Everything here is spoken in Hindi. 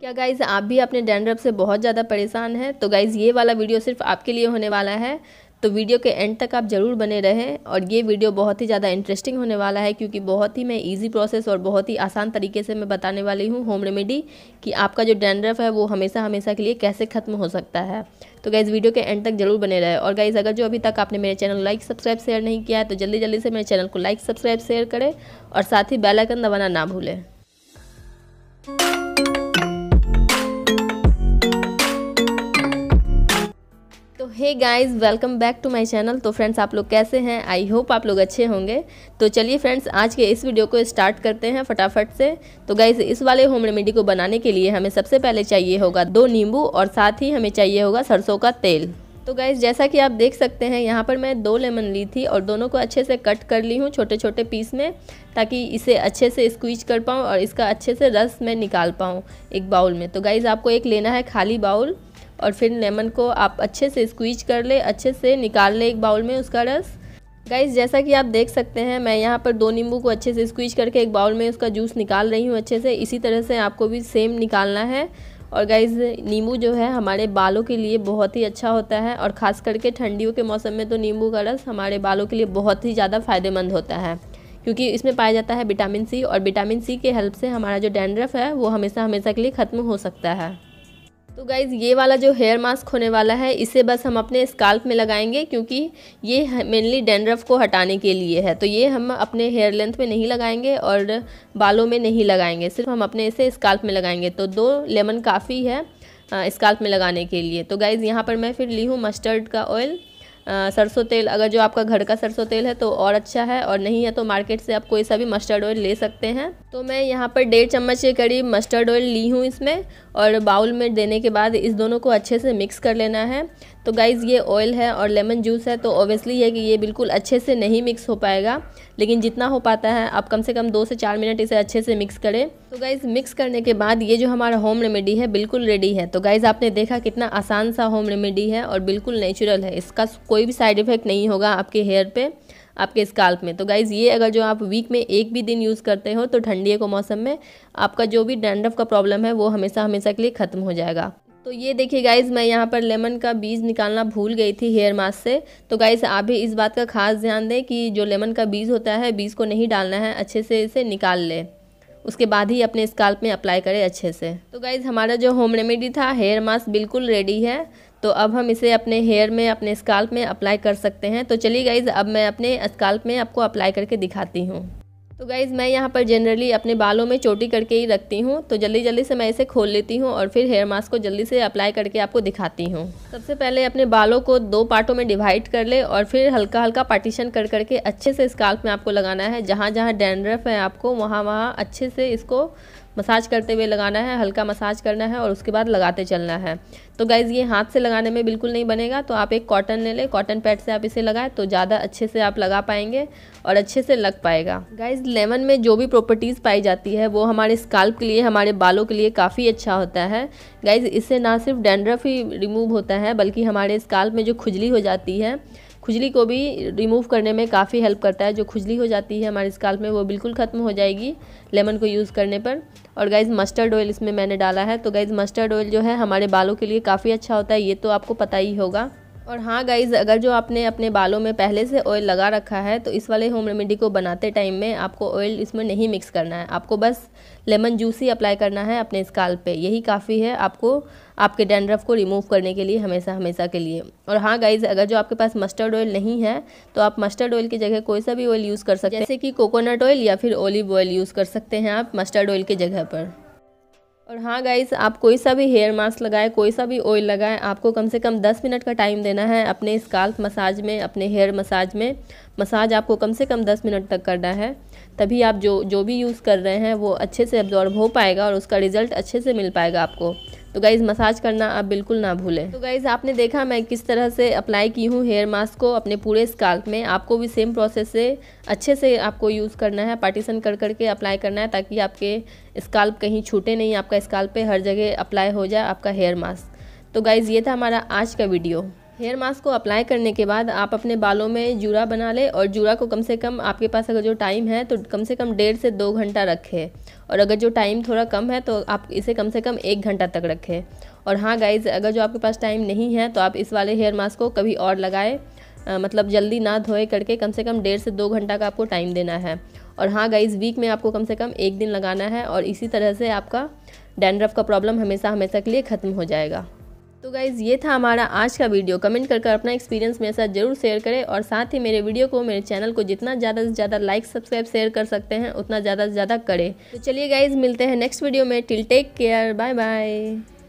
क्या गाइज़ आप भी अपने डैंड्रप से बहुत ज़्यादा परेशान हैं तो गाइज़ ये वाला वीडियो सिर्फ आपके लिए होने वाला है तो वीडियो के एंड तक आप ज़रूर बने रहें और ये वीडियो बहुत ही ज़्यादा इंटरेस्टिंग होने वाला है क्योंकि बहुत ही मैं इजी प्रोसेस और बहुत ही आसान तरीके से मैं बताने वाली हूँ होम रेमेडी कि आपका जो डैंड्रफ है वो हमेशा हमेशा के लिए कैसे ख़त्म हो सकता है तो गाइज़ वीडियो के एंड तक जरूर बने रहे और गाइज़ अगर जो अभी तक आपने मेरे चैनल लाइक सब्सक्राइब शेयर नहीं किया है तो जल्दी जल्दी से मेरे चैनल को लाइक सब्सक्राइब शेयर करें और साथ ही बेलाइकन दबाना ना भूलें hey guys welcome back to my channel तो फ्रेंड्स आप लोग कैसे हैं आई होप आप लोग अच्छे होंगे तो चलिए फ्रेंड्स आज के इस वीडियो को स्टार्ट करते हैं फटाफट से तो गाइस इस वाले होम रेमेडी को बनाने के लिए हमें सबसे पहले चाहिए होगा दो नींबू और साथ ही हमें चाहिए होगा सरसों का तेल तो गाइज जैसा कि आप देख सकते हैं यहाँ पर मैं दो लेमन ली थी और दोनों को अच्छे से कट कर ली हूँ छोटे छोटे पीस में ताकि इसे अच्छे से स्क्वीज कर पाऊँ और इसका अच्छे से रस मैं निकाल पाऊँ एक बाउल में तो गाइज़ आपको एक लेना है खाली बाउल और फिर लेमन को आप अच्छे से स्क्वीज कर ले अच्छे से निकाल ले एक बाउल में उसका रस गाइज जैसा कि आप देख सकते हैं मैं यहाँ पर दो नींबू को अच्छे से स्क्वीज करके एक बाउल में उसका जूस निकाल रही हूँ अच्छे से इसी तरह से आपको भी सेम निकालना है और गाइज नींबू जो है हमारे बालों के लिए बहुत ही अच्छा होता है और ख़ास करके ठंडियों के मौसम में तो नींबू का रस हमारे बालों के लिए बहुत ही ज़्यादा फ़ायदेमंद होता है क्योंकि इसमें पाया जाता है विटामिन सी और विटामिन सी के हेल्प से हमारा जो डैंड्रफ है वो हमेशा हमेशा के लिए ख़त्म हो सकता है तो गाइज़ ये वाला जो हेयर मास्क होने वाला है इसे बस हम अपने स्काल्प में लगाएंगे क्योंकि ये मेनली डेंड्रफ को हटाने के लिए है तो ये हम अपने हेयर लेंथ में नहीं लगाएंगे और बालों में नहीं लगाएंगे सिर्फ हम अपने इसे स्काल्प में लगाएंगे तो दो लेमन काफ़ी है स्काल्प में लगाने के लिए तो गाइज़ यहाँ पर मैं फिर ली हूँ मस्टर्ड का ऑयल सरसों तेल अगर जो आपका घर का सरसों तेल है तो और अच्छा है और नहीं है तो मार्केट से आप कोई सा भी मस्टर्ड ऑयल ले सकते हैं तो मैं यहाँ पर डेढ़ चम्मच के करीब मस्टर्ड ऑयल ली हूँ इसमें और बाउल में देने के बाद इस दोनों को अच्छे से मिक्स कर लेना है तो गाइज़ ये ऑयल है और लेमन जूस है तो ओबियसली है कि ये बिल्कुल अच्छे से नहीं मिक्स हो पाएगा लेकिन जितना हो पाता है आप कम से कम दो से चार मिनट इसे अच्छे से मिक्स करें तो गाइज़ मिक्स करने के बाद ये जो हमारा होम रेमेडी है बिल्कुल रेडी है तो गाइज़ आपने देखा कितना आसान सा होम रेमेडी है और बिल्कुल नेचुरल है इसका कोई भी साइड इफ़ेक्ट नहीं होगा आपके हेयर पर आपके स्काल्प में तो गाइज़ ये अगर जो आप वीक में एक भी दिन यूज़ करते हो तो ठंडियों को मौसम में आपका जो भी डैंड्रफ का प्रॉब्लम है वो हमेशा हमेशा के लिए ख़त्म हो जाएगा तो ये देखिए गाइज मैं यहाँ पर लेमन का बीज निकालना भूल गई थी हेयर मास्क से तो गाइज आप भी इस बात का खास ध्यान दें कि जो लेमन का बीज होता है बीज को नहीं डालना है अच्छे से इसे निकाल लें उसके बाद ही अपने स्काल्प में अप्लाई करें अच्छे से तो गाइज़ हमारा जो होम रेमेडी था हेयर मास्क बिल्कुल रेडी है तो अब हम इसे अपने हेयर में अपने स्काल्प में अप्लाई कर सकते हैं तो चलिए गाइज़ अब मैं अपने स्काल्प में आपको अप्लाई करके दिखाती हूँ तो गाइज़ मैं यहाँ पर जनरली अपने बालों में चोटी करके ही रखती हूँ तो जल्दी जल्दी से मैं इसे खोल लेती हूँ और फिर हेयर मास्क को जल्दी से अप्लाई करके आपको दिखाती हूँ सबसे पहले अपने बालों को दो पार्टों में डिवाइड कर ले और फिर हल्का हल्का पार्टीशन कर करके अच्छे से स्काल्प में आपको लगाना है जहाँ जहाँ डैंड्रफ है आपको वहाँ वहाँ अच्छे से इसको मसाज करते हुए लगाना है हल्का मसाज करना है और उसके बाद लगाते चलना है तो गाइज़ ये हाथ से लगाने में बिल्कुल नहीं बनेगा तो आप एक कॉटन ले लें कॉटन पैड से आप इसे लगाएं तो ज़्यादा अच्छे से आप लगा पाएंगे और अच्छे से लग पाएगा गाइज़ लेमन में जो भी प्रॉपर्टीज़ पाई जाती है वो हमारे स्काल्प के लिए हमारे बालों के लिए काफ़ी अच्छा होता है गाइज़ इससे ना सिर्फ डेंड्रफ ही रिमूव होता है बल्कि हमारे स्काल्प में जो खुजली हो जाती है खुजली को भी रिमूव करने में काफ़ी हेल्प करता है जो खुजली हो जाती है हमारे स्काल्प में वो बिल्कुल ख़त्म हो जाएगी लेमन को यूज़ करने पर और गाइज़ मस्टर्ड ऑयल इसमें मैंने डाला है तो गाइज़ मस्टर्ड ऑयल जो है हमारे बालों के लिए काफ़ी अच्छा होता है ये तो आपको पता ही होगा और हाँ गाइज़ अगर जो आपने अपने बालों में पहले से ऑयल लगा रखा है तो इस वाले होम रेमेडी को बनाते टाइम में आपको ऑयल इसमें नहीं मिक्स करना है आपको बस लेमन जूस ही अप्लाई करना है अपने स्काल पे यही काफ़ी है आपको आपके डैंड्रफ को रिमूव करने के लिए हमेशा हमेशा के लिए और हाँ गाइज़ अगर जो आपके पास मस्टर्ड ऑयल नहीं है तो आप मस्टर्ड ऑयल की जगह कोई सा भी ऑयल यूज़ कर सकते हैं जैसे कि कोकोनट ऑयल या फिर ओलिव ऑयल यूज़ कर सकते हैं आप मस्टर्ड ऑयल की जगह पर और हाँ गाइज आप कोई सा भी हेयर मास्क लगाए कोई सा भी ऑयल लगाए आपको कम से कम 10 मिनट का टाइम देना है अपने स्काल्प मसाज में अपने हेयर मसाज में मसाज आपको कम से कम 10 मिनट तक करना है तभी आप जो जो भी यूज़ कर रहे हैं वो अच्छे से एब्जॉर्ब हो पाएगा और उसका रिज़ल्ट अच्छे से मिल पाएगा आपको तो गाइज़ मसाज करना आप बिल्कुल ना भूलें तो गाइज़ आपने देखा मैं किस तरह से अप्लाई की हूँ हेयर मास्क को अपने पूरे स्काल्प में आपको भी सेम प्रोसेस से अच्छे से आपको यूज़ करना है पार्टीशन कर करके अप्लाई करना है ताकि आपके स्काल्प कहीं छूटे नहीं आपका स्काल्प पे हर जगह अप्लाई हो जाए आपका हेयर मास्क तो गाइज़ ये था हमारा आज का वीडियो हेयर मास्क को अप्लाई करने के बाद आप अपने बालों में जूरा बना लें और जूरा को कम से कम आपके पास अगर जो टाइम है तो कम से कम डेढ़ से दो घंटा रखें और अगर जो टाइम थोड़ा कम है तो आप इसे कम से कम एक घंटा तक रखें और हाँ गाइज अगर जो आपके पास टाइम नहीं है तो आप इस वाले हेयर मास्क को कभी और लगाए मतलब जल्दी ना धोए करके कम से कम डेढ़ से दो घंटा का आपको टाइम देना है और हाँ गाइज वीक में आपको कम से कम एक दिन लगाना है और इसी तरह से आपका डैंड्रफ का प्रॉब्लम हमेशा हमेशा के लिए ख़त्म हो जाएगा तो गाइज़ ये था हमारा आज का वीडियो कमेंट कर कर अपना एक्सपीरियंस मेरे साथ जरूर शेयर करें और साथ ही मेरे वीडियो को मेरे चैनल को जितना ज़्यादा से ज़्यादा लाइक सब्सक्राइब शेयर कर सकते हैं उतना ज़्यादा से ज़्यादा करें तो चलिए गाइज़ मिलते हैं नेक्स्ट वीडियो में till take care bye bye